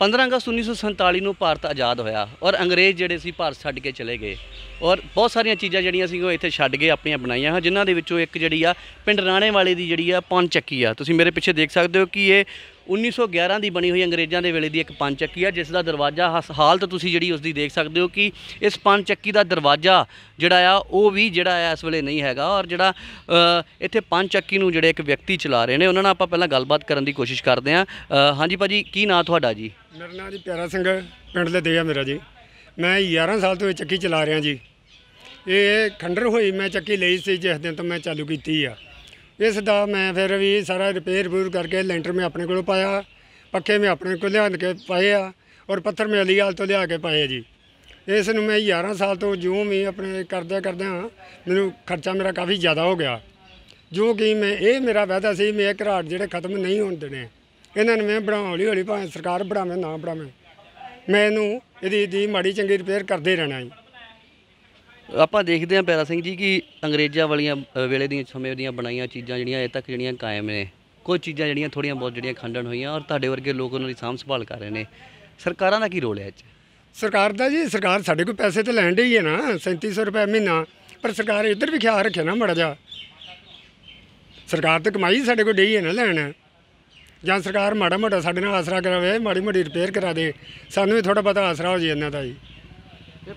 15 ਅਗਸਤ 1947 ਨੂੰ ਭਾਰਤ ਆਜ਼ਾਦ ਹੋਇਆ ਔਰ ਅੰਗਰੇਜ਼ ਜਿਹੜੇ ਸੀ ਭਾਰਤ ਛੱਡ ਕੇ ਚਲੇ ਗਏ ਔਰ ਬਹੁਤ ਸਾਰੀਆਂ ਚੀਜ਼ਾਂ ਜਿਹੜੀਆਂ ਸੀ ਉਹ ਇੱਥੇ ਛੱਡ ਗਏ ਆਪਣੀਆਂ ਬਣਾਈਆਂ ਹਨ ਜਿਨ੍ਹਾਂ ਦੇ ਵਿੱਚੋਂ ਇੱਕ ਜਿਹੜੀ ਆ ਪਿੰਡ ਰਾਣੇ ਵਾਲੇ ਦੀ ਜਿਹੜੀ ਆ ਪੌਨ ਚੱਕੀ ਆ ਤੁਸੀਂ ਮੇਰੇ ਪਿੱਛੇ ਦੇਖ ਸਕਦੇ ਹੋ ਕਿ ਇਹ 1911 ਦੀ ਬਣੀ ਹੋਈ ਅੰਗਰੇਜ਼ਾਂ ਦੇ ਵੇਲੇ ਦੀ ਇੱਕ ਚੱਕੀ ਆ ਜਿਸ ਦਾ ਦਰਵਾਜ਼ਾ ਹਾਲਤ ਤੁਸੀਂ ਜਿਹੜੀ ਉਸ ਦੀ ਦੇਖ ਸਕਦੇ ਹੋ ਕਿ ਇਸ ਚੱਕੀ ਦਾ ਦਰਵਾਜ਼ਾ ਜਿਹੜਾ ਆ ਉਹ ਵੀ ਜਿਹੜਾ ਆ ਇਸ ਵੇਲੇ ਨਹੀਂ ਹੈਗਾ ਔਰ ਜਿਹੜਾ ਇੱਥੇ ਚੱਕੀ ਨੂੰ ਜਿਹੜੇ ਇੱਕ ਵਿਅਕਤੀ ਚਲਾ ਰਹੇ ਨੇ ਉਹਨਾਂ ਨਾਲ ਆਪਾਂ ਪਹਿਲਾਂ ਗੱਲਬਾਤ ਕਰਨ ਦੀ ਕੋਸ਼ਿਸ਼ ਕਰਦੇ ਆ ਹਾਂਜੀ ਭਾਜੀ ਕੀ ਨਾਂ ਤੁਹਾਡਾ ਜੀ ਮੇਰਾ ਨਾਮ ਜੀ ਪਿਆਰਾ ਸਿੰਘ ਪਿੰਡ ਦੇ ਦੇਆ ਮੇਰਾ ਜੀ ਮੈਂ 11 ਸਾਲ ਤੋਂ ਇਹ ਚੱਕੀ ਚਲਾ ਰਿਹਾ ਜੀ ਇਹ ਖੰਡਰ ਹੋਈ ਮੈਂ ਚੱਕੀ ਲਈ ਸੀ ਜਿਸ ਦਿਨ ਤੋਂ ਮੈਂ ਚਾਲੂ ਕੀਤੀ ਆ ਇਸ ਦਾ ਮੈਂ ਫਿਰ ਵੀ ਸਾਰਾ ਰਿਪੇਅਰ ਰਿਪੂਰ ਕਰਕੇ ਲੈਂਟਰ ਮੈਂ ਆਪਣੇ ਕੋਲੋਂ ਪਾਇਆ ਪੱਕੇ ਮੈਂ ਆਪਣੇ ਕੋਲ ਲਿਆਂਦ ਕੇ ਪਾਏ ਆ ਔਰ ਪੱਥਰ ਮੈਂ ਹਾਲ ਤੋਂ ਲਿਆ ਕੇ ਪਾਏ ਜੀ ਇਸ ਨੂੰ ਮੈਂ 11 ਸਾਲ ਤੋਂ ਜੂਮ ਵੀ ਆਪਣੇ ਕਰਦਿਆ ਕਰਦਿਆਂ ਮੈਨੂੰ ਖਰਚਾ ਮੇਰਾ ਕਾਫੀ ਜ਼ਿਆਦਾ ਹੋ ਗਿਆ ਜੋ ਕਿ ਮੈਂ ਇਹ ਮੇਰਾ ਵਾਅਦਾ ਸੀ ਮੈਂ ਇੱਕ ਘਰਾਟ ਜਿਹੜੇ ਖਤਮ ਨਹੀਂ ਹੋਣ ਦੇਣੇ ਇਹਨਾਂ ਨੂੰ ਮੈਂ ਬਣਾਉਣ ਹੌਲੀ ਹੌਲੀ ਭਾਵੇਂ ਸਰਕਾਰ ਬਣਾਵੇ ਨਾ ਬਣਾਵੇ ਮੈਂ ਇਹਨੂੰ ਇਹਦੀ ਦੀ ਮਾੜੀ ਚੰਗੀ ਰਿਪੇਅਰ ਕਰਦੇ ਰਹਿਣਾ ਜੀ ਆਪਾਂ ਦੇਖਦੇ ਹਾਂ ਪੈਰਾ ਸਿੰਘ ਜੀ ਕਿ ਅੰਗਰੇਜ਼ਾਂ ਵਾਲੀਆਂ ਵੇਲੇ ਦੀਆਂ ਸਮੇਂ ਦੀਆਂ ਬਣਾਈਆਂ ਚੀਜ਼ਾਂ ਜਿਹੜੀਆਂ ਅਜੇ ਤੱਕ ਜਿਹੜੀਆਂ ਕਾਇਮ ਨੇ ਕੁਝ ਚੀਜ਼ਾਂ ਜਿਹੜੀਆਂ ਥੋੜੀਆਂ ਬਹੁਤ ਜਿਹੜੀਆਂ ਖੰਡਨ ਹੋਈਆਂ ਔਰ ਤੁਹਾਡੇ ਵਰਗੇ ਲੋਕ ਉਹਨਾਂ ਦੀ ਸਾਂਭ ਸੰਭਾਲ ਕਰ ਰਹੇ ਨੇ ਸਰਕਾਰਾਂ ਦਾ ਕੀ ਰੋਲ ਹੈ ਇਹ 'ਚ ਸਰਕਾਰ ਦਾ ਜੀ ਸਰਕਾਰ ਸਾਡੇ ਕੋਲ ਪੈਸੇ ਤੇ ਲੈਣ ਡਈ ਹੈ ਨਾ 3700 ਰੁਪਏ ਮਹੀਨਾ ਪਰ ਸਰਕਾਰ ਇੱਧਰ ਵੀ ਖਿਆਲ ਰੱਖੇ ਨਾ ਮੜਾ ਜਾ ਸਰਕਾਰ ਤੇ ਕਮਾਈ ਸਾਡੇ ਕੋਲ ਡਈ ਹੈ ਨਾ ਲੈਣ ਜਾਂ ਸਰਕਾਰ ਮਾੜਾ ਮਾੜਾ ਸਾਡੇ ਨਾਲ ਆਸਰਾ ਕਰਾਵੇ ਮਾੜੀ ਮਾੜੀ ਰਿਪੇਅਰ ਕਰਾ ਦੇ ਸਾਨੂੰ ਵੀ ਥੋੜਾ ਬਤਾ ਆਸਰਾ ਹੋ ਜੀ ਇਹਨਾਂ ਦਾ ਜੀ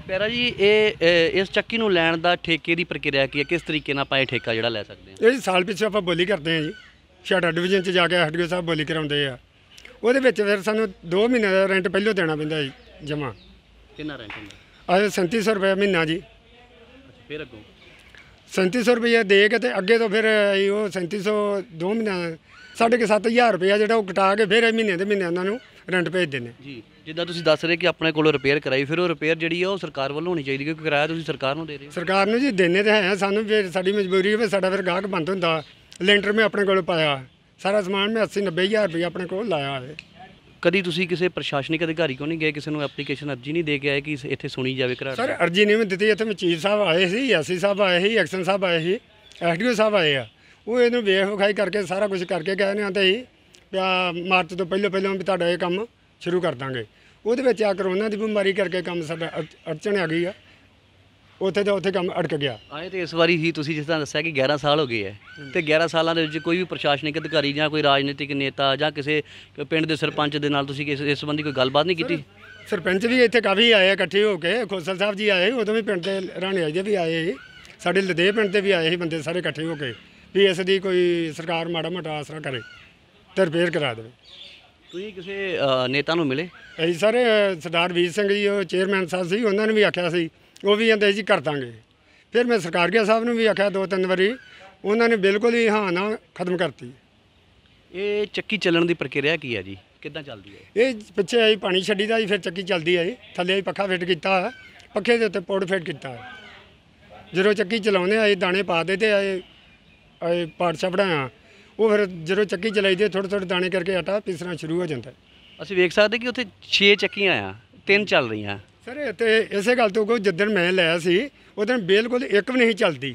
ਪੈਰਾ ਜੀ ਇਹ ਇਸ ਚੱਕੀ ਨੂੰ ਲੈਣ ਦਾ ਠੇਕੇ ਦੀ ਪ੍ਰਕਿਰਿਆ ਕੀ ਹੈ ਕਿਸ ਤਰੀਕੇ ਨਾਲ ਆਪਾਂ ਇਹ ਠੇਕਾ ਜਿਹੜਾ ਲੈ ਸਕਦੇ ਹਾਂ ਇਹ ਜੀ ਸਾਲ ਪਿੱਛੇ ਆਪਾਂ ਬੋਲੀ ਕਰਦੇ ਹਾਂ ਜੀ ਛਾਟਾ ਡਿਵੀਜ਼ਨ 'ਚ ਜਾ ਕੇ ਐਸਡੀਓ ਸਾਹਿਬ ਬੋਲੀ ਕਰਾਉਂਦੇ ਆ ਉਹਦੇ ਵਿੱਚ ਫਿਰ ਸਾਨੂੰ 2 ਮਹੀਨੇ ਦਾ ਰੈਂਟ ਪਹਿਲੋ ਦੇਣਾ ਪੈਂਦਾ ਜੀ ਜਮਾ ਕਿੰਨਾ ਰੈਂਟ ਹੁੰਦਾ ਆਏ 3700 ਰੁਪਏ ਮਹੀਨਾ ਜੀ ਫਿਰ ਅੱਗੋਂ 3700 ਰੁਪਏ ਦੇ ਕੇ ਤੇ ਅੱਗੇ ਤੋਂ ਫਿਰ ਉਹ 3700 ਦੋ ਮਹੀਨਾ 7500 ਰੁਪਏ ਜਿਹੜਾ ਉਹ ਕਟਾ ਕੇ ਫਿਰ ਮਹੀਨੇ ਦੇ ਮਹੀਨੇ ਉਹਨਾਂ ਨੂੰ ਰੈਂਟ ਭੇਜ ਦਿੰਦੇ ਜੀ ਜਿੱਦਾਂ ਤੁਸੀਂ ਦੱਸ ਰਹੇ ਕਿ ਆਪਣੇ ਕੋਲੋਂ ਰਿਪੇਅਰ ਕਰਾਈ ਫਿਰ ਉਹ ਰਿਪੇਅਰ ਜਿਹੜੀ ਆ ਉਹ ਸਰਕਾਰ ਵੱਲੋਂ ਹੋਣੀ ਚਾਹੀਦੀ ਕਿਉਂਕਿ ਕਿਰਾਇਆ ਤੁਸੀਂ ਸਰਕਾਰ ਨੂੰ ਦੇ ਰਹੇ ਹੋ ਸਰਕਾਰ ਨੂੰ ਜੀ ਦੇਣੇ ਤੇ ਹੈ ਸਾਨੂੰ ਵੀ ਸਾਡੀ ਮਜਬੂਰੀ ਹੈ ਸਾਡਾ ਫਿਰ ਗਾਹਕ ਬੰਦ ਹੁੰਦਾ ਲੈਂਟਰ ਮੈਂ ਆਪਣੇ ਕੋਲੋਂ ਪਾਇਆ ਸਾਰਾ ਸਮਾਨ ਮੈਂ 80 90000 ਰੁਪਏ ਆਪਣੇ ਕੋਲ ਲਾਇਆ ਹੈ ਕਦੀ ਤੁਸੀਂ ਕਿਸੇ ਪ੍ਰਸ਼ਾਸਨਿਕ ਅਧਿਕਾਰੀ ਕੋ ਨਹੀਂ ਗਏ ਕਿਸੇ ਨੂੰ ਐਪਲੀਕੇਸ਼ਨ ਅਰਜੀ ਨਹੀਂ ਦੇ ਕੇ ਆਏ ਕਿ ਇੱਥੇ ਸੁਣੀ ਜਾਵੇ ਕਰਾਰ ਸਰ ਅਰਜੀ ਨਹੀਂ ਮੈਂ ਦਿੱਤੀ ਇੱਥੇ ਮਚੀਰ ਸਾਹਿਬ ਆਏ ਸੀ ਐਸਸੀ ਸਾਹਿਬ ਆਏ ਸੀ ਐਕਸ਼ਨ ਸਾਹਿਬ ਆਏ ਸੀ ਐਸਡੀਓ ਸਾਹਿਬ ਆਏ ਆ ਉਹ ਇਹਨੂੰ ਵੇਖ ਵਿਖਾਈ ਕਰਕੇ ਸਾਰਾ ਕੁਝ ਕਰਕੇ ਗਏ ਨੇ ਤਾਂ ਹੀ ਪਿਆ ਮਾਰਚ ਤੋਂ ਪਹਿਲੇ ਪਹਿਲੇ ਵੀ ਤੁਹਾਡਾ ਇਹ ਕੰਮ ਸ਼ੁਰੂ ਕਰ ਦਾਂਗੇ ਉਹਦੇ ਵਿੱਚ ਆ ਕਰੋਨਾ ਦੀ ਬਿਮਾਰੀ ਕਰਕੇ ਕੰਮ ਸਾਡਾ ਅੜਚਣ ਆ ਗਈ ਆ ਉੱਥੇ ਤੇ ਉੱਥੇ ਕੰਮ ਅੜਕ ਗਿਆ ਆਏ ਤੇ ਇਸ ਵਾਰੀ ਹੀ ਤੁਸੀਂ ਜਿਸ ਤਰ੍ਹਾਂ ਦੱਸਿਆ ਕਿ 11 ਸਾਲ ਹੋ ਗਏ ਐ ਤੇ 11 ਸਾਲਾਂ ਦੇ ਵਿੱਚ ਕੋਈ ਵੀ ਪ੍ਰਸ਼ਾਸਨਿਕ ਅਧਿਕਾਰੀ ਜਾਂ ਕੋਈ ਰਾਜਨੀਤਿਕ ਨੇਤਾ ਜਾਂ ਕਿਸੇ ਪਿੰਡ ਦੇ ਸਰਪੰਚ ਦੇ ਨਾਲ ਤੁਸੀਂ ਇਸ ਇਸ ਸੰਬੰਧੀ ਕੋਈ ਗੱਲਬਾਤ ਨਹੀਂ ਕੀਤੀ ਸਰਪੰਚ ਵੀ ਇੱਥੇ ਕਾਫੀ ਆਏ ਆ ਇਕੱਠੇ ਹੋ ਕੇ ਖੋਸਲ ਸਾਹਿਬ ਜੀ ਆਏ ਉਦੋਂ ਵੀ ਪਿੰਡ ਦੇ ਰਾਣੇ ਜੀ ਵੀ ਆਏ ਸਾਡੇ ਲਦੇ ਪਿੰਡ ਤੇ ਵੀ ਆਏ ਸੀ ਬੰਦੇ ਸਾਰੇ ਇਕੱਠੇ ਹੋ ਕੇ ਵੀ ਇਸ ਦੀ ਕੋਈ ਸਰਕਾਰ ਮਾੜਾ ਮਟਾ ਆਸਰਾ ਕਰੇ ਤੇ ਰਿਪੇਅਰ ਕਰਾ ਦੇਵੇ ਤੁਸੀਂ ਕਿਸੇ ਨੇਤਾ ਨੂੰ ਮਿਲੇ ਅਸੀਂ ਸਰ ਸਰਦਾਰ ਵੀਰ ਸਿੰਘ ਜੀ ਉਹ ਚੇਅਰਮੈਨ ਸਾਹਿਬ ਸੀ ਉਹਨਾਂ ਨੇ ਵੀ ਆਖਿਆ ਸੀ ਉਹ ਵੀ ਕਹਿੰਦੇ ਜੀ ਕਰ ਦਾਂਗੇ ਫਿਰ ਮੈਂ ਸਰਕਾਰੀਆ ਸਾਹਿਬ ਨੂੰ ਵੀ ਆਖਿਆ ਦੋ ਤਿੰਨ ਵਾਰੀ ਉਹਨਾਂ ਨੇ ਬਿਲਕੁਲ ਹੀ ਹਾਂ ਨਾ ਖਤਮ ਕਰਤੀ ਇਹ ਚੱਕੀ ਚੱਲਣ ਦੀ ਪ੍ਰਕਿਰਿਆ ਕੀ ਹੈ ਜੀ ਕਿੱਦਾਂ ਚੱਲਦੀ ਹੈ ਇਹ ਪਿੱਛੇ ਆਈ ਪਾਣੀ ਛੱਡੀਦਾ ਜੀ ਫਿਰ ਚੱਕੀ ਚੱਲਦੀ ਹੈ ਥੱਲੇ ਆਈ ਪੱਖਾ ਫਿੱਟ ਕੀਤਾ ਪੱਖੇ ਦੇ ਉੱਤੇ ਪੌੜ ਫਿੱਟ ਕੀਤਾ ਜਦੋਂ ਚੱਕੀ ਚਲਾਉਂਦੇ ਆਏ ਦਾਣੇ ਪਾ ਦੇ ਤੇ ਆਏ ਆਏ ਪਾਰਸ਼ਾ ਬਣਾਇਆ ਉਹ ਫਿਰ ਜਦੋਂ ਚੱਕੀ ਚਲਾਈਦੇ ਥੋੜੇ ਥੋੜੇ ਦਾਣੇ ਕਰਕੇ ਆਟਾ ਪੀਸਣਾ ਸ਼ੁਰੂ ਹੋ ਜਾਂਦਾ ਅਸੀਂ ਵੇਖ ਸਕਦੇ ਕਿ ਉੱਥੇ 6 ਚੱਕੀਆਂ ਆ ਤਿੰਨ ਚੱਲ ਰਹੀਆਂ ਸਰ ਤੇ ਇਸੇ ਗੱਲ ਤੋਂ ਕੋ ਜਿੱਦਣ ਮੈਂ ਲਿਆ ਸੀ ਉਦੋਂ ਬਿਲਕੁਲ ਇੱਕ ਵੀ ਨਹੀਂ ਚੱਲਦੀ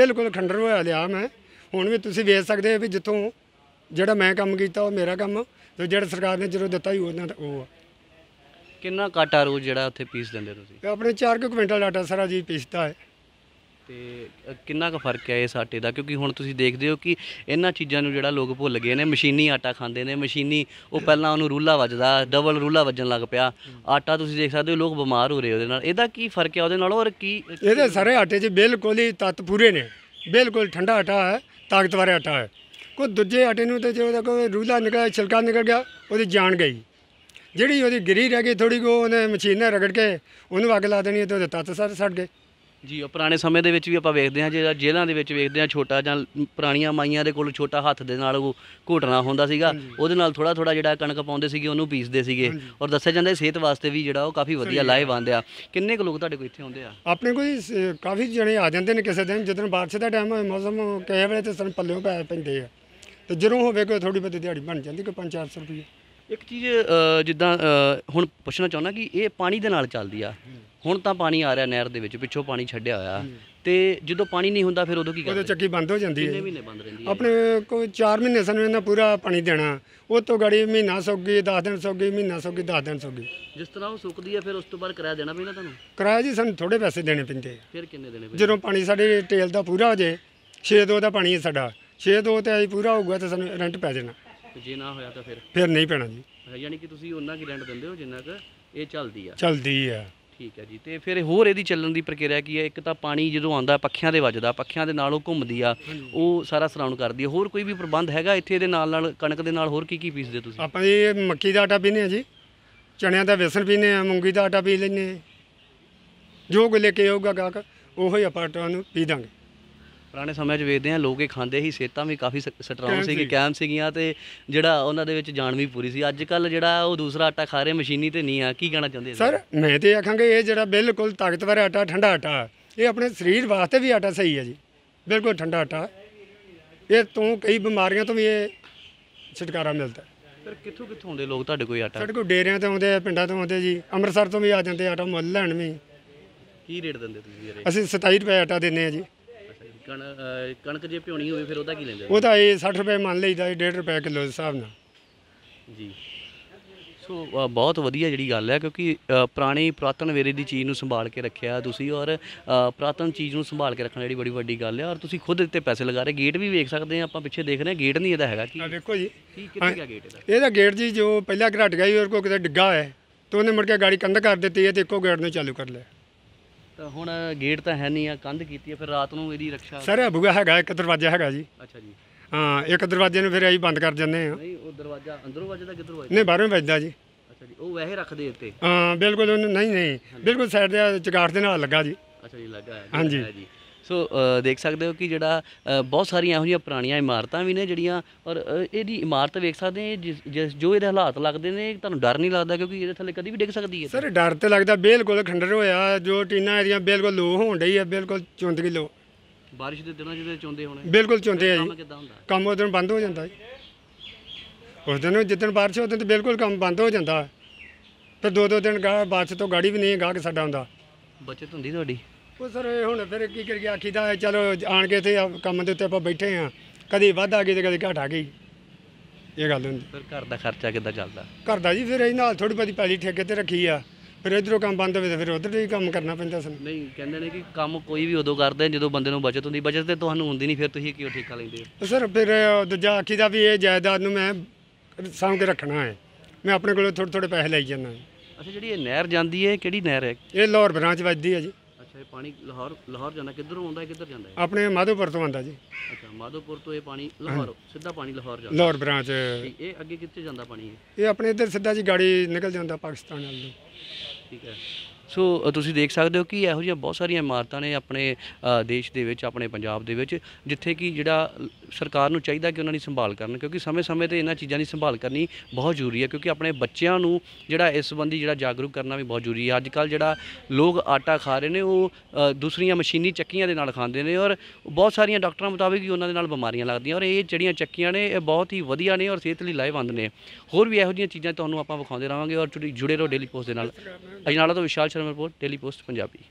ਬਿਲਕੁਲ ਖੰਡਰ ਹੋਇਆ ਲਿਆ ਮੈਂ ਹੁਣ ਵੀ ਤੁਸੀਂ ਵੇਖ ਸਕਦੇ ਹੋ ਵੀ ਜਿੱਥੋਂ ਜਿਹੜਾ ਮੈਂ ਕੰਮ ਕੀਤਾ ਉਹ ਮੇਰਾ ਕੰਮ ਤੇ ਜਿਹੜਾ ਸਰਕਾਰ ਨੇ ਜਦੋਂ ਦਿੱਤਾ ਹੀ ਉਹਨਾਂ ਦਾ ਉਹ ਆ ਕਿੰਨਾ ਕਾਟਾ ਰੋਜ਼ ਜਿਹੜਾ ਉੱਥੇ ਪੀਸ ਦਿੰਦੇ ਤੁਸੀਂ ਆਪਣੇ 4 ਕੁ ਕੁਇੰਟਲ ਆਟਾ ਸਾਰਾ ਜੀ ਪੀਸਦਾ ਹੈ ਤੇ ਕਿੰਨਾ ਕੁ ਫਰਕ ਹੈ ਇਸ ਆਟੇ ਦਾ ਕਿਉਂਕਿ ਹੁਣ ਤੁਸੀਂ ਦੇਖਦੇ ਹੋ ਕਿ ਇਹਨਾਂ ਚੀਜ਼ਾਂ ਨੂੰ ਜਿਹੜਾ ਲੋਕ ਭੁੱਲ ਗਏ ਨੇ ਮਸ਼ੀਨੀ ਆਟਾ ਖਾਂਦੇ ਨੇ ਮਸ਼ੀਨੀ ਉਹ ਪਹਿਲਾਂ ਉਹਨੂੰ ਰੂਲਾ ਵੱਜਦਾ ਡਬਲ ਰੂਲਾ ਵੱਜਣ ਲੱਗ ਪਿਆ ਆਟਾ ਤੁਸੀਂ ਦੇਖ ਸਕਦੇ ਹੋ ਲੋਕ ਬਿਮਾਰ ਹੋ ਰਹੇ ਉਹਦੇ ਨਾਲ ਇਹਦਾ ਕੀ ਫਰਕ ਹੈ ਉਹਦੇ ਨਾਲ ਔਰ ਕੀ ਇਹਦੇ ਸਾਰੇ ਆਟੇ 'ਚ ਬਿਲਕੁਲ ਹੀ ਤੱਤ ਪੂਰੇ ਨੇ ਬਿਲਕੁਲ ਠੰਡਾ ਆਟਾ ਹੈ ਤਾਕਤਵਰ ਆਟਾ ਹੈ ਕੋਈ ਦੂਜੇ ਆਟੇ ਨੂੰ ਤੇ ਜੇ ਉਹਦਾ ਕੋਈ ਰੂਲਾ ਨਿਕਲਿਆ ਛਿਲਕਾ ਨਿਕਲ ਗਿਆ ਉਹਦੀ ਜਾਨ ਗਈ ਜਿਹੜੀ ਉਹਦੀ ਗਰੀ ਰਹਿ ਗਈ ਥੋੜੀ ਕੋ ਉਹਨੇ ਮਸ਼ੀਨ ਨਾਲ ਰਗੜ ਕੇ ਉਹਨੂੰ ਅੱਗ ਲਾ ਦੇਣੀ ਤੇ ਉਹਦੇ ਤੱਤ ਸਾਰੇ ਸੜ ਗਏ ਜੀ ਉਹ ਪੁਰਾਣੇ ਸਮੇਂ ਦੇ ਵਿੱਚ ਵੀ ਆਪਾਂ ਵੇਖਦੇ ਹਾਂ ਜਿਹੜਾ ਜੇਲ੍ਹਾਂ ਦੇ ਵਿੱਚ ਵੇਖਦੇ ਹਾਂ ਛੋਟਾ ਜਾਂ ਪੁਰਾਣੀਆਂ ਮਾਈਆਂ ਦੇ ਕੋਲ ਛੋਟਾ ਹੱਥ ਦੇ ਨਾਲ ਉਹ ਘੋਟਣਾ ਹੁੰਦਾ ਸੀਗਾ ਉਹਦੇ ਨਾਲ ਥੋੜਾ ਥੋੜਾ ਜਿਹੜਾ ਕਣਕ ਪਾਉਂਦੇ ਸੀਗੇ ਉਹਨੂੰ ਪੀਸਦੇ ਸੀਗੇ ਔਰ ਦੱਸਿਆ ਜਾਂਦਾ ਸਿਹਤ ਵਾਸਤੇ ਵੀ ਜਿਹੜਾ ਉਹ ਕਾਫੀ ਵਧੀਆ ਲਾਹੇਵੰਦ ਆ ਕਿੰਨੇ ਕੁ ਲੋਕ ਤੁਹਾਡੇ ਕੋਲ ਇੱਥੇ ਆਉਂਦੇ ਆ ਆਪਣੇ ਕੋਈ ਕਾਫੀ ਜਣੇ ਆ ਜਾਂਦੇ ਨੇ ਕਿਸੇ ਦਿਨ ਜਦੋਂ ਬਾਰਿਸ਼ ਦਾ ਟਾਈਮ ਹੋਵੇ ਮੌਸਮ ਕਈ ਵੇਲੇ ਤੇ ਸਨ ਪੱਲਿਓ ਪੈ ਪੈਂਦੇ ਆ ਤੇ ਜਦੋਂ ਹੋਵੇ ਕੋਈ ਥੋੜੀ ਬਹੁਤੀ ਦਿਹਾੜੀ ਬਣ ਜਾਂਦੀ ਕੋਈ 5-400 ਰੁਪਏ ਇੱਕ ਚੀਜ਼ ਜਿੱਦਾਂ ਹੁਣ ਪੁੱਛਣਾ ਚਾਹੁੰਦਾ ਕਿ ਇਹ ਪਾਣੀ ਦੇ ਨਾਲ ਚੱਲਦੀ ਆ ਹੁਣ ਤਾਂ ਪਾਣੀ ਆ ਰਿਹਾ ਨਹਿਰ ਦੇ ਵਿੱਚ ਪਿੱਛੋਂ ਪਾਣੀ ਛੱਡਿਆ ਹੋਇਆ ਤੇ ਜਦੋਂ ਪਾਣੀ ਨਹੀਂ ਹੁੰਦਾ ਫਿਰ ਉਦੋਂ ਕੀ ਕਰਦੇ ਉਹ ਚੱਕੀ ਬੰਦ ਹੋ ਜਾਂਦੀ ਹੈ ਕਿੰਨੇ ਮਹੀਨੇ ਬੰਦ ਰਹਿੰਦੀ ਹੈ ਆਪਣੇ ਕੋਈ 4 ਮਹੀਨੇ ਸਾਨੂੰ ਇਹਨਾਂ ਪੂਰਾ ਪਾਣੀ ਦੇਣਾ ਉਹ ਤੋਂ ਗੜੀ ਮਹੀਨਾ ਸੁੱਕ ਗਈ 10 ਦਿਨ ਸੁੱਕ ਗਈ ਮਹੀਨਾ ਸੁੱਕ ਗਈ 10 ਦਿਨ ਸੁੱਕ ਗਈ ਜਿਸ ਤਰ੍ਹਾਂ ਉਹ ਸੁੱਕਦੀ ਆ ਫਿਰ ਉਸ ਤੋਂ ਬਾਅਦ ਕਿਰਾਇਆ ਦੇਣਾ ਪੈਂਦਾ ਤੁਹਾਨੂੰ ਕਿਰਾਇਆ ਜੀ ਸਾਨੂੰ ਥੋੜੇ ਪੈਸੇ ਦੇਣੇ ਪੈਂਦੇ ਆ ਫਿਰ ਕਿੰਨੇ ਦੇਣੇ ਪੈਂਦੇ ਜਦੋਂ ਪਾਣੀ ਸਾਡੇ ਟੇਲ ਦਾ ਪੂਰਾ ਹੋ ਜੇ 6-2 ਦਾ ਪਾਣੀ ਹੈ ਸਾਡਾ 6-2 ਤੇ ਆਈ ਪੂਰਾ ਹੋਊਗਾ ਤੇ ਸਾਨੂੰ ਰੈਂਟ ਪੈ ਜਾਣਾ ਜੇ ਨਾ ਹੋਇਆ ਤਾਂ ਫਿਰ ਫਿਰ ਨਹੀਂ ਪੈਣਾ ਜੀ ਯਾਨੀ ਕਿ ਤੁਸੀਂ ਉਹਨਾਂ ਕੀ ਰੈਂਟ ਦਿੰਦੇ ਹੋ ਜਿੰਨਾ ਕ ਇਹ ਚੱਲਦੀ ਆ ਚੱਲਦੀ ਆ ਠੀਕ ਹੈ ਜੀ ਤੇ ਫਿਰ ਹੋਰ ਇਹਦੀ ਚੱਲਣ ਦੀ ਪ੍ਰਕਿਰਿਆ ਕੀ ਹੈ ਇੱਕ ਤਾਂ ਪਾਣੀ ਜਦੋਂ ਆਉਂਦਾ ਪੱਖਿਆਂ ਦੇ ਵੱਜਦਾ ਪੱਖਿਆਂ ਦੇ ਨਾਲ ਉਹ ਘੁੰਮਦੀ ਆ ਉਹ ਸਾਰਾ ਸਰਾਉਂਡ ਕਰਦੀ ਹੈ ਹੋਰ ਕੋਈ ਵੀ ਪ੍ਰਬੰਧ ਹੈਗਾ ਇੱਥੇ ਇਹਦੇ ਨਾਲ ਨਾਲ ਕਣਕ ਦੇ ਨਾਲ ਹੋਰ ਕੀ ਕੀ ਪੀਸਦੇ ਤੁਸੀਂ ਆਪਾਂ ਇਹ ਮੱਕੀ ਦਾ ਆਟਾ ਪੀਨੇ ਆ ਜੀ ਚਣਿਆਂ ਦਾ ਵੇਸਣ ਪੀਨੇ ਆ ਮੂੰਗੀ ਦਾ ਆਟਾ ਪੀ ਲੈਨੇ ਜੋ ਕੋ ਲੈ ਕੇ ਆਊਗਾ ਗਾਹਕ ਉਹੋ ਹੀ ਆਪਾਂ ਆਟਾ ਨੂੰ ਪੀ ਦਾਂਗੇ ਪੁਰਾਣੇ ਸਮੇਂ 'ਚ ਵੇਖਦੇ ਆ ਲੋਕ ਇਹ ਖਾਂਦੇ ਸੀ ਸੇਤਾਂ ਵੀ ਕਾਫੀ ਸਟਰੋਂਗ ਸੀ ਕਿ ਕੈਮ ਸੀਗੀਆਂ ਤੇ ਜਿਹੜਾ ਉਹਨਾਂ ਦੇ ਵਿੱਚ ਜਾਨ ਵੀ ਪੂਰੀ ਸੀ ਅੱਜ ਕੱਲ ਜਿਹੜਾ ਉਹ ਦੂਸਰਾ ਆਟਾ ਖਾ ਰਹੇ ਮਸ਼ੀਨੀ ਤੇ ਨਹੀਂ ਆ ਕੀ ਕਹਿਣਾ ਚਾਹੁੰਦੇ ਸਰ ਮੈਂ ਤੇ ਆਖਾਂਗਾ ਇਹ ਜਿਹੜਾ ਬਿਲਕੁਲ ਤਾਕਤਵਰ ਆਟਾ ਠੰਡਾ ਆਟਾ ਇਹ ਆਪਣੇ ਸਰੀਰ ਵਾਸਤੇ ਵੀ ਆਟਾ ਸਹੀ ਹੈ ਜੀ ਬਿਲਕੁਲ ਠੰਡਾ ਆਟਾ ਇਹ ਤੋਂ ਕਈ ਬਿਮਾਰੀਆਂ ਤੋਂ ਵੀ ਇਹ ਛੁਟਕਾਰਾ ਮਿਲਦਾ ਸਰ ਕਿੱਥੋਂ ਕਿੱਥੋਂ ਆਉਂਦੇ ਲੋਕ ਤੁਹਾਡੇ ਕੋਈ ਆਟਾ ਸਾਡੇ ਕੋਲ ਡੇਰਿਆਂ ਤੋਂ ਆਉਂਦੇ ਆ ਪਿੰਡਾਂ ਤੋਂ ਆਉਂਦੇ ਜੀ ਅੰਮ੍ਰਿਤਸਰ ਤੋਂ ਵੀ ਆ ਜਾਂਦੇ ਆਟਾ ਮੁੱਲ ਲੈਣ ਵੀ ਕੀ ਰੇਟ ਦਿੰਦੇ ਤੁਸੀਂ ਯਾਰ ਅਸੀਂ 27 ਰੁਪਏ ਆਟਾ ਦਿੰਨੇ ਆ ਜੀ ਕਣਕ ਜੇ ਭਿਉਣੀ ਹੋਵੇ ਫਿਰ ਉਹਦਾ ਕੀ ਲੈਂਦੇ ਉਹ ਤਾਂ ਇਹ 60 ਰੁਪਏ ਮੰਨ ਲਈਦਾ 1.5 ਰੁਪਏ ਕਿਲੋ ਦੇ ਹਿਸਾਬ ਨਾਲ ਜੀ ਸੋ ਬਹੁਤ ਵਧੀਆ ਜਿਹੜੀ ਗੱਲ ਹੈ ਕਿਉਂਕਿ ਪੁਰਾਣੀ ਪ੍ਰਾਤਨ ਵੇਰੇ ਦੀ ਚੀਜ਼ ਨੂੰ ਸੰਭਾਲ ਕੇ ਰੱਖਿਆ ਤੁਸੀਂ ਔਰ ਪ੍ਰਾਤਨ ਚੀਜ਼ ਨੂੰ ਸੰਭਾਲ ਕੇ ਰੱਖਣਾ ਜਿਹੜੀ ਬੜੀ ਵੱਡੀ ਗੱਲ ਹੈ ਔਰ ਤੁਸੀਂ ਖੁਦ ਇੱਥੇ ਪੈਸੇ ਲਗਾ ਰਹੇ ਗੇਟ ਵੀ ਵੇਖ ਸਕਦੇ ਆ ਆਪਾਂ ਪਿੱਛੇ ਦੇਖ ਰਹੇ ਗੇਟ ਨਹੀਂ ਇਹਦਾ ਹੈਗਾ ਕੀ ਆ ਦੇਖੋ ਜੀ ਕੀ ਕਿੱਥੇ ਗਿਆ ਗੇਟ ਇਹਦਾ ਇਹਦਾ ਗੇਟ ਜੀ ਜੋ ਪਹਿਲਾਂ ਘਟ ਗਿਆ ਸੀ ਔਰ ਕੋ ਕਿਤੇ ਡਿੱਗਾ ਹੋਇਆ ਹੈ, ਤੇ ਉਹਨੇ ਮੁੜ ਕੇ ਗਾੜੀ ਕੰਧ ਕਰ ਦਿੱਤੀ ਹੈ ਤੇ ਇੱਕੋ ਗੇਟ ਨੂੰ ਚਾਲੂ ਕਰ ਲਿਆ ਤਾਂ ਹੁਣ ਗੇਟ ਤਾਂ ਹੈ ਨਹੀਂ ਆ ਕੰਧ ਕੀਤੀ ਆ ਫਿਰ ਰਾਤ ਨੂੰ ਇਹਦੀ ਰੱਖਿਆ ਸਰ ਇਹ ਬੁਗਾ ਹੈਗਾ ਇੱਕ ਦਰਵਾਜ਼ਾ ਹੈਗਾ ਜੀ ਅੱਛਾ ਜੀ ਹਾਂ ਇੱਕ ਦਰਵਾਜ਼ੇ ਨੂੰ ਫਿਰ ਅਸੀਂ ਬੰਦ ਕਰ ਜੰਨੇ ਆ ਨਹੀਂ ਉਹ ਦਰਵਾਜ਼ਾ ਅੰਦਰੋਂ ਵੱਜਦਾ ਕਿੱਧਰੋਂ ਵੱਜਦਾ ਨਹੀਂ ਬਾਹਰੋਂ ਵੱਜਦਾ ਜੀ ਅੱਛਾ ਜੀ ਉਹ ਵੈਸੇ ਰੱਖਦੇ ਉੱਤੇ ਹਾਂ ਬਿਲਕੁਲ ਨਹੀਂ ਨਹੀਂ ਬਿਲਕੁਲ ਸਾਈਡ ਦੇ ਚਗਾਟ ਦੇ ਨਾਲ ਲੱਗਾ ਜੀ ਅੱਛਾ ਜੀ ਲੱਗਾ ਹੈ ਜੀ ਸੋ ਦੇਖ ਸਕਦੇ ਹੋ ਕਿ ਜਿਹੜਾ ਬਹੁਤ ਸਾਰੀਆਂ ਇਹੋ ਜਿਹੀਆਂ ਪੁਰਾਣੀਆਂ ਇਮਾਰਤਾਂ ਵੀ ਨੇ ਜਿਹੜੀਆਂ ਔਰ ਇਹਦੀ ਇਮਾਰਤ ਵੇਖ ਸਕਦੇ ਆ ਜੋ ਇਹਦੇ ਹਾਲਾਤ ਲੱਗਦੇ ਨੇ ਤੁਹਾਨੂੰ ਡਰ ਨਹੀਂ ਲੱਗਦਾ ਕਿਉਂਕਿ ਇਹਦੇ ਥੱਲੇ ਕਦੀ ਵੀ ਡਿੱਗ ਸਕਦੀ ਹੈ ਸਰ ਡਰ ਤੇ ਲੱਗਦਾ ਬਿਲਕੁਲ ਖੰਡਰ ਹੋਇਆ ਜੋ ਟੀਨਾ ਇਹਦੀਆਂ ਬਿਲਕੁਲ ਲੋ ਹੋਣ ਡਈ ਹੈ ਬਿਲਕੁਲ ਚੁੰਦਗੀ ਲੋ ਬਾਰਿਸ਼ ਦੇ ਦਿਨਾਂ ਜਿਹਦੇ ਚੁੰਦੇ ਹੋਣੇ ਬਿਲਕੁਲ ਚੁੰਦੇ ਆ ਜੀ ਕੰਮ ਦਿਨ ਬੰਦ ਹੋ ਜਾਂਦਾ ਜੀ ਉਸ ਦਿਨ ਜਿੱਦਣ ਬਾਰਿਸ਼ ਉਦੋਂ ਤੇ ਬਿਲਕੁਲ ਕੰਮ ਬੰਦ ਹੋ ਜਾਂਦਾ ਤੇ ਦੋ ਦੋ ਦਿਨ ਬਾਅਦ ਤੋਂ ਗਾੜੀ ਵੀ ਨਹੀਂ ਗਾਹ ਕੇ ਸਾਡਾ ਹੁੰਦਾ ਬਚਤ ਹੁੰਦੀ ਤੁਹਾਡੀ ਉਹ ਸਰ ਇਹ ਹੁਣ ਫਿਰ ਕੀ ਕਰ ਕਰੀਏ ਆਖੀਦਾ ਚਲੋ ਆਣ ਕੇ ਤੇ ਕੰਮ ਦੇ ਉੱਤੇ ਆਪਾਂ ਬੈਠੇ ਆ ਕਦੀ ਵੱਧ ਆ ਗਈ ਤੇ ਕਦੀ ਘਟ ਆ ਗਈ ਇਹ ਗੱਲ ਹੁੰਦੀ ਫਿਰ ਘਰ ਦਾ ਖਰਚਾ ਕਿੱਦਾਂ ਚੱਲਦਾ ਘਰ ਦਾ ਜੀ ਫਿਰ ਇਹ ਨਾਲ ਥੋੜੀ ਬਹੁਤੀ ਪੈਲੀ ਠੇਕੇ ਤੇ ਰੱਖੀ ਆ ਫਿਰ ਇਧਰੋਂ ਕੰਮ ਬੰਦ ਹੋਵੇ ਤੇ ਫਿਰ ਉਧਰ ਵੀ ਕੰਮ ਕਰਨਾ ਪੈਂਦਾ ਸਾਨੂੰ ਨਹੀਂ ਕਹਿੰਦੇ ਨੇ ਕਿ ਕੰਮ ਕੋਈ ਵੀ ਉਦੋਂ ਕਰਦੇ ਜਦੋਂ ਬੰਦੇ ਨੂੰ ਬਚਤ ਹੁੰਦੀ ਬਚਤ ਤੇ ਤੁਹਾਨੂੰ ਹੁੰਦੀ ਨਹੀਂ ਫਿਰ ਤੁਸੀਂ ਕਿਉਂ ਠੇਕਾ ਲੈਂਦੇ ਹੋ ਸਰ ਫਿਰ ਦੂਜਾ ਦਾ ਵੀ ਇਹ ਜਾਇਦਾਦ ਨੂੰ ਮੈਂ ਸਾਂਭ ਕੇ ਰੱਖਣਾ ਹੈ ਮੈਂ ਆਪਣੇ ਕੋਲੋਂ ਥੋੜੇ ਥੋੜੇ ਪੈਸੇ ਲਈ ਜਾਂਦਾ ਅੱਛਾ ਜਿਹੜੀ ਇਹ ਨਹਿਰ ਜਾਂਦੀ ਹੈ ਕਿਹੜੀ ਨਹਿਰ ਹੈ ਇਹ ਲਾਹੌਰ ਬ੍ਰਾਂਚ ਵੱਜਦੀ ਹੈ ਜੀ ਇਹ ਪਾਣੀ ਲਾਹੌਰ ਲਾਹੌਰ ਜਾਂਦਾ ਕਿੱਧਰੋਂ ਆਉਂਦਾ ਹੈ ਕਿੱਧਰ ਜਾਂਦਾ ਹੈ ਆਪਣੇ ਮਾਧੋਪੁਰ ਤੋਂ ਆਉਂਦਾ ਜੀ ਅੱਛਾ ਮਾਧੋਪੁਰ ਤੋਂ ਇਹ ਪਾਣੀ ਲਾਹੌਰ ਸਿੱਧਾ ਪਾਣੀ ਲਾਹੌਰ ਜਾਂਦਾ ਲਾਹੌਰ ਬ੍ਰਾਂਚ ਇਹ ਅੱਗੇ ਕਿੱਥੇ ਜਾਂਦਾ ਪਾਣੀ ਇਹ ਇਹ ਆਪਣੇ ਇੱਧਰ ਸਿੱਧਾ ਜੀ ਗਾੜੀ ਨਿਕਲ ਜਾਂਦਾ ਪਾਕਿਸਤਾਨ ਵੱਲ ਨੂੰ ਠੀਕ ਹੈ ਸੋ ਤੁਸੀਂ ਦੇਖ ਸਕਦੇ ਹੋ ਕਿ ਇਹੋ ਜਿਹੀਆਂ ਬਹੁਤ ਸਾਰੀਆਂ ਇਮਾਰਤਾਂ ਨੇ ਆਪਣੇ ਦੇਸ਼ ਦੇ ਵਿੱਚ ਆਪਣੇ ਪੰਜਾਬ ਦੇ ਵਿੱਚ ਜਿੱਥੇ ਕਿ ਜਿਹੜਾ ਸਰਕਾਰ ਨੂੰ ਚਾਹੀਦਾ ਕਿ ਉਹਨਾਂ ਦੀ ਸੰਭਾਲ ਕਰਨ ਕਿਉਂਕਿ ਸਮੇਂ-ਸਮੇਂ ਤੇ ਇਹਨਾਂ ਚੀਜ਼ਾਂ ਦੀ ਸੰਭਾਲ ਕਰਨੀ ਬਹੁਤ ਜ਼ਰੂਰੀ ਹੈ ਕਿਉਂਕਿ ਆਪਣੇ ਬੱਚਿਆਂ ਨੂੰ ਜਿਹੜਾ ਇਸ ਸੰਬੰਧੀ ਜਿਹੜਾ ਜਾਗਰੂਕ ਕਰਨਾ ਵੀ ਬਹੁਤ ਜ਼ਰੂਰੀ ਹੈ ਅੱਜ ਕੱਲ ਜਿਹੜਾ ਲੋਕ ਆਟਾ ਖਾ ਰਹੇ ਨੇ ਉਹ ਦੂਸਰੀਆਂ ਮਸ਼ੀਨੀ ਚੱਕੀਆਂ ਦੇ ਨਾਲ ਖਾਂਦੇ ਨੇ ਔਰ ਬਹੁਤ ਸਾਰੀਆਂ ਡਾਕਟਰਾਂ ਮੁਤਾਬਕ ਹੀ ਉਹਨਾਂ ਦੇ ਨਾਲ ਬਿਮਾਰੀਆਂ ਲੱਗਦੀਆਂ ਔਰ ਇਹ ਜਿਹੜੀਆਂ ਚੱਕੀਆਂ ਨੇ ਇਹ ਬਹੁਤ ਹੀ ਵਧੀਆ ਨੇ ਔਰ ਸਿਹਤ ਲਈ ਲਾਹੇਵੰਦ ਨੇ ਹੋਰ ਵੀ ਇਹੋ ਜਿਹੀਆਂ ਚੀਜ਼ਾਂ ਤੁਹਾਨੂੰ ਆਪਾਂ ਵਿਖਾਉਂਦੇ ਰਾਵਾਂਗੇ ਔਰ ਜੁੜੇ ਰਹੋ ਡੇਲੀ ਪੋਸਟ ਦੇ ਨਾਲ ਅਜਨਾਲਾ ਤੋਂ Vishal Muktsar number Daily Post Punjabi